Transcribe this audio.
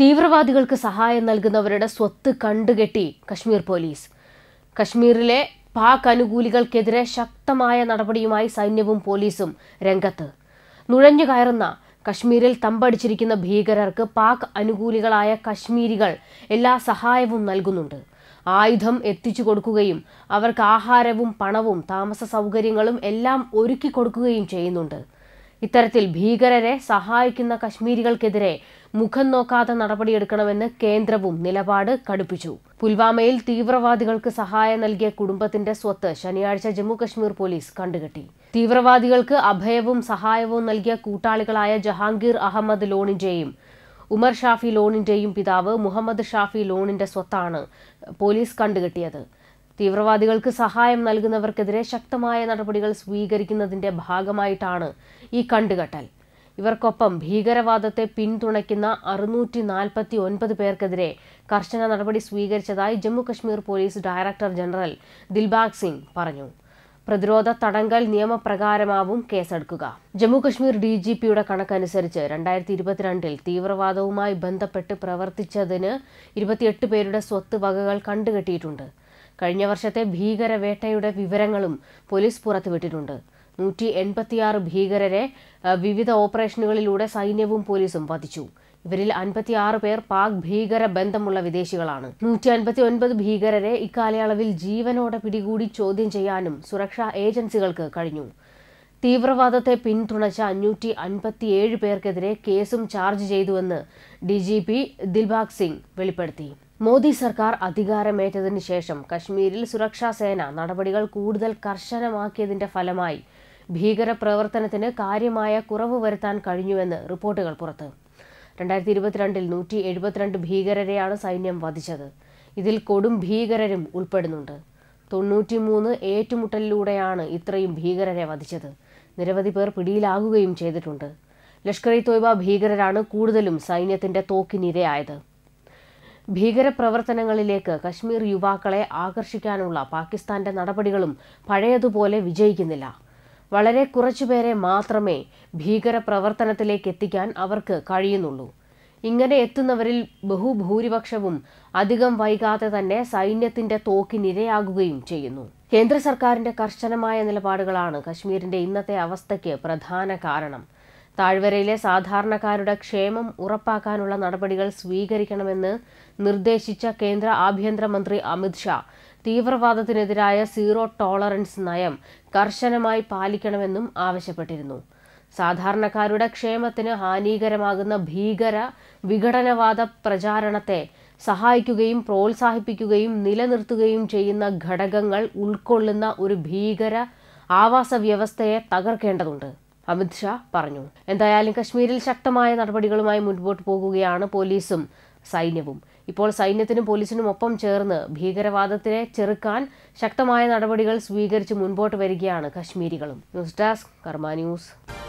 തീവ്രവാദികൾക്ക് സഹായം നൽകുന്നവരുടെ സ്വത്ത് കണ്ടുകെട്ടി കശ്മീർ പോലീസ് കശ്മീരിലെ പാക് അനുകൂലികൾക്കെതിരെ ശക്തമായ നടപടിയുമായി സൈന്യവും പോലീസും രംഗത്ത് നുഴഞ്ഞു കയറുന്ന കശ്മീരിൽ തമ്പടിച്ചിരിക്കുന്ന ഭീകരർക്ക് പാക് അനുകൂലികളായ കശ്മീരികൾ എല്ലാ സഹായവും നൽകുന്നുണ്ട് ആയുധം എത്തിച്ചു കൊടുക്കുകയും അവർക്ക് ആഹാരവും പണവും താമസ സൗകര്യങ്ങളും എല്ലാം ഒരുക്കി കൊടുക്കുകയും ചെയ്യുന്നുണ്ട് ഇത്തരത്തിൽ ഭീകരരെ സഹായിക്കുന്ന കശ്മീരികൾക്കെതിരെ മുഖം നോക്കാതെ നടപടിയെടുക്കണമെന്ന് കേന്ദ്രവും നിലപാട് കടുപ്പിച്ചു പുൽവാമയിൽ തീവ്രവാദികൾക്ക് സഹായം നൽകിയ കുടുംബത്തിന്റെ സ്വത്ത് ശനിയാഴ്ച ജമ്മുകശ്മീർ പോലീസ് കണ്ടുകെട്ടി തീവ്രവാദികൾക്ക് അഭയവും സഹായവും നൽകിയ കൂട്ടാളികളായ ജഹാംഗീർ അഹമ്മദ് ലോണിന്റെയും ഉമർ ഷാഫി ലോണിന്റെയും പിതാവ് മുഹമ്മദ് ഷാഫി ലോണിന്റെ സ്വത്താണ് പോലീസ് കണ്ടുകെട്ടിയത് തീവ്രവാദികൾക്ക് സഹായം നൽകുന്നവർക്കെതിരെ ശക്തമായ നടപടികൾ സ്വീകരിക്കുന്നതിന്റെ ഭാഗമായിട്ടാണ് ഈ കണ്ടുകെട്ടൽ ഇവർക്കൊപ്പം ഭീകരവാദത്തെ പിന്തുണയ്ക്കുന്ന അറുന്നൂറ്റി നാൽപ്പത്തി ഒൻപത് പേർക്കെതിരെ കർശന നടപടി സ്വീകരിച്ചതായി Jammu Kashmir police director general Dilbagh Singh പറഞ്ഞു പ്രതിരോധ തടങ്കൽ നിയമപ്രകാരമാവും കേസെടുക്കുക ജമ്മുകശ്മീർ ഡി ജി പിയുടെ കണക്കനുസരിച്ച് രണ്ടായിരത്തി ഇരുപത്തിരണ്ടിൽ തീവ്രവാദവുമായി ബന്ധപ്പെട്ട് പ്രവർത്തിച്ചതിന് ഇരുപത്തിയെട്ട് പേരുടെ സ്വത്ത് വകകൾ കണ്ടുകെട്ടിയിട്ടുണ്ട് കഴിഞ്ഞ വർഷത്തെ ഭീകരവേട്ടയുടെ വിവരങ്ങളും പോലീസ് പുറത്തുവിട്ടിട്ടുണ്ട് നൂറ്റി എൺപത്തിയാറ് ഭീകരരെ വിവിധ ഓപ്പറേഷനുകളിലൂടെ സൈന്യവും പോലീസും വധിച്ചു ഇവരിൽ അൻപത്തിയാറ് പേർ പാക് ഭീകര ബന്ധമുള്ള വിദേശികളാണ് നൂറ്റി അൻപത്തി ഒൻപത് ഭീകരരെ ഇക്കാലയളവിൽ ജീവനോടെ പിടികൂടി ചോദ്യം ചെയ്യാനും സുരക്ഷാ ഏജൻസികൾക്ക് കഴിഞ്ഞു തീവ്രവാദത്തെ പിന്തുണച്ച അഞ്ഞൂറ്റി അൻപത്തിയേഴ് പേർക്കെതിരെ കേസും ചാർജ് ചെയ്തുവെന്ന് D G P Dilbagh Singh വെളിപ്പെടുത്തി മോദി സർക്കാർ അധികാരമേറ്റതിനു ശേഷം കശ്മീരിൽ സുരക്ഷാ സേന നടപടികൾ കൂടുതൽ കർശനമാക്കിയതിന്റെ ഫലമായി ഭീകരപ്രവർത്തനത്തിന് കാര്യമായ കുറവ് വരുത്താൻ കഴിഞ്ഞുവെന്ന് റിപ്പോർട്ടുകൾ പുറത്ത് രണ്ടായിരത്തി ഇരുപത്തിരണ്ടിൽ നൂറ്റി എഴുപത്തിരണ്ട് ഭീകരരെയാണ് സൈന്യം വധിച്ചത് ഇതിൽ കൊടും ഭീകരരും ഉൾപ്പെടുന്നുണ്ട് തൊണ്ണൂറ്റിമൂന്ന് ഏറ്റുമുട്ടലിലൂടെയാണ് ഇത്രയും ഭീകരരെ വധിച്ചത് നിരവധി പേർ പിടിയിലാകുകയും ചെയ്തിട്ടുണ്ട് ലഷ്കർ ഇ തോയ്ബ ഭീകരരാണ് കൂടുതലും സൈന്യത്തിന്റെ തോക്കിനിരയായത് ഭീകരപ്രവർത്തനങ്ങളിലേക്ക് കശ്മീർ യുവാക്കളെ ആകർഷിക്കാനുള്ള പാകിസ്ഥാന്റെ നടപടികളും പഴയതുപോലെ വിജയിക്കുന്നില്ല വളരെ കുറച്ചുപേരെ മാത്രമേ ഭീകര പ്രവർത്തനത്തിലേക്ക് എത്തിക്കാൻ അവർക്ക് കഴിയുന്നുള്ളൂ ഇങ്ങനെ എത്തുന്നവരിൽ ബഹുഭൂരിപക്ഷവും അധികം വൈകാതെ തന്നെ സൈന്യത്തിന്റെ തോക്കിനിരയാകുകയും ചെയ്യുന്നു കേന്ദ്ര സർക്കാരിന്റെ കർശനമായ നിലപാടുകളാണ് കശ്മീരിന്റെ ഇന്നത്തെ അവസ്ഥയ്ക്ക് പ്രധാന കാരണം താഴ്വരയിലെ സാധാരണക്കാരുടെ ക്ഷേമം ഉറപ്പാക്കാനുള്ള നടപടികൾ സ്വീകരിക്കണമെന്ന് നിർദ്ദേശിച്ച കേന്ദ്ര ആഭ്യന്തരമന്ത്രി അമിത്ഷാ തീവ്രവാദത്തിനെതിരായ സീറോ ടോളറൻസ് നയം കർശനമായി പാലിക്കണമെന്നും ആവശ്യപ്പെട്ടിരുന്നു സാധാരണക്കാരുടെ ക്ഷേമത്തിന് ഹാനികരമാകുന്ന ഭീകര വിഘടനവാദ പ്രചാരണത്തെ സഹായിക്കുകയും പ്രോത്സാഹിപ്പിക്കുകയും നിലനിർത്തുകയും ചെയ്യുന്ന ഘടകങ്ങൾ ഉൾക്കൊള്ളുന്ന ഒരു ഭീകര ആവാസ വ്യവസ്ഥയെ തകർക്കേണ്ടതുണ്ട് അമിത്ഷാ പറഞ്ഞു എന്തായാലും കശ്മീരിൽ ശക്തമായ നടപടികളുമായി മുൻപോട്ട് പോകുകയാണ് പോലീസും സൈന്യവും ഇപ്പോൾ സൈന്യത്തിനും പോലീസിനും ഒപ്പം ചേർന്ന് ഭീകരവാദത്തിനെ ചെറുക്കാൻ ശക്തമായ നടപടികൾ സ്വീകരിച്ച് മുൻപോട്ട് വരികയാണ് കശ്മീരികളും ന്യൂസ് ഡെസ്ക് കർമ്മ ന്യൂസ്